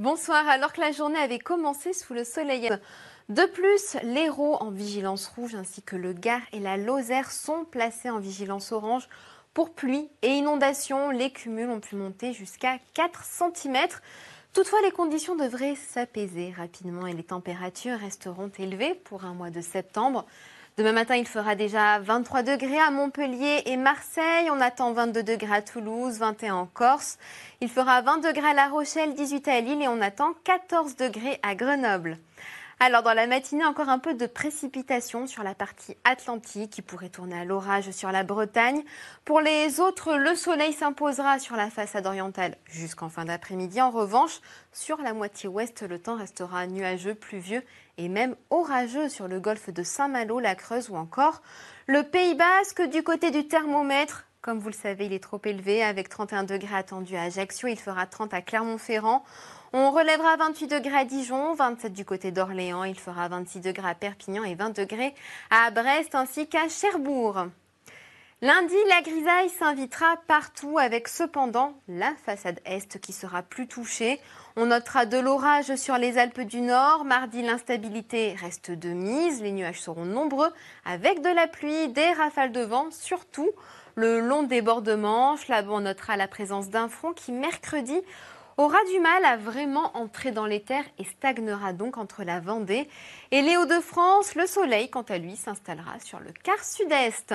Bonsoir. Alors que la journée avait commencé sous le soleil. De plus, l'Hérault en vigilance rouge ainsi que le Gard et la Lozère sont placés en vigilance orange pour pluie et inondation. Les cumuls ont pu monter jusqu'à 4 cm. Toutefois, les conditions devraient s'apaiser rapidement et les températures resteront élevées pour un mois de septembre. Demain matin, il fera déjà 23 degrés à Montpellier et Marseille. On attend 22 degrés à Toulouse, 21 en Corse. Il fera 20 degrés à La Rochelle, 18 à Lille et on attend 14 degrés à Grenoble. Alors dans la matinée, encore un peu de précipitation sur la partie atlantique qui pourrait tourner à l'orage sur la Bretagne. Pour les autres, le soleil s'imposera sur la façade orientale jusqu'en fin d'après-midi. En revanche, sur la moitié ouest, le temps restera nuageux, pluvieux et même orageux sur le golfe de Saint-Malo, la Creuse ou encore le Pays Basque du côté du thermomètre. Comme vous le savez, il est trop élevé avec 31 degrés attendus à Ajaccio, il fera 30 à Clermont-Ferrand. On relèvera 28 degrés à Dijon, 27 du côté d'Orléans, il fera 26 degrés à Perpignan et 20 degrés à Brest ainsi qu'à Cherbourg. Lundi, la grisaille s'invitera partout avec cependant la façade est qui sera plus touchée. On notera de l'orage sur les Alpes du Nord. Mardi, l'instabilité reste de mise. Les nuages seront nombreux avec de la pluie, des rafales de vent, surtout le long des bords de Manche. Là, on notera la présence d'un front qui mercredi aura du mal à vraiment entrer dans les terres et stagnera donc entre la Vendée et les Hauts-de-France. Le soleil, quant à lui, s'installera sur le quart sud-est.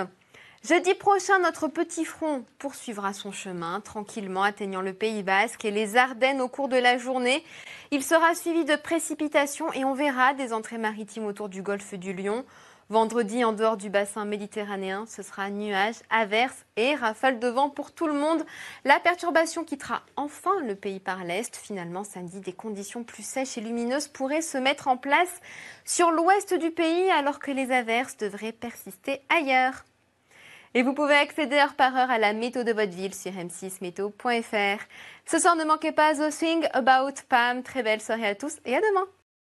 Jeudi prochain, notre petit front poursuivra son chemin, tranquillement atteignant le Pays Basque et les Ardennes au cours de la journée. Il sera suivi de précipitations et on verra des entrées maritimes autour du golfe du Lion. Vendredi, en dehors du bassin méditerranéen, ce sera nuages, averses et rafales de vent pour tout le monde. La perturbation quittera enfin le pays par l'est. Finalement, samedi, des conditions plus sèches et lumineuses pourraient se mettre en place sur l'ouest du pays alors que les averses devraient persister ailleurs. Et vous pouvez accéder heure par heure à la météo de votre ville sur m6météo.fr. Ce soir, ne manquez pas The Swing About Pam. Très belle soirée à tous et à demain.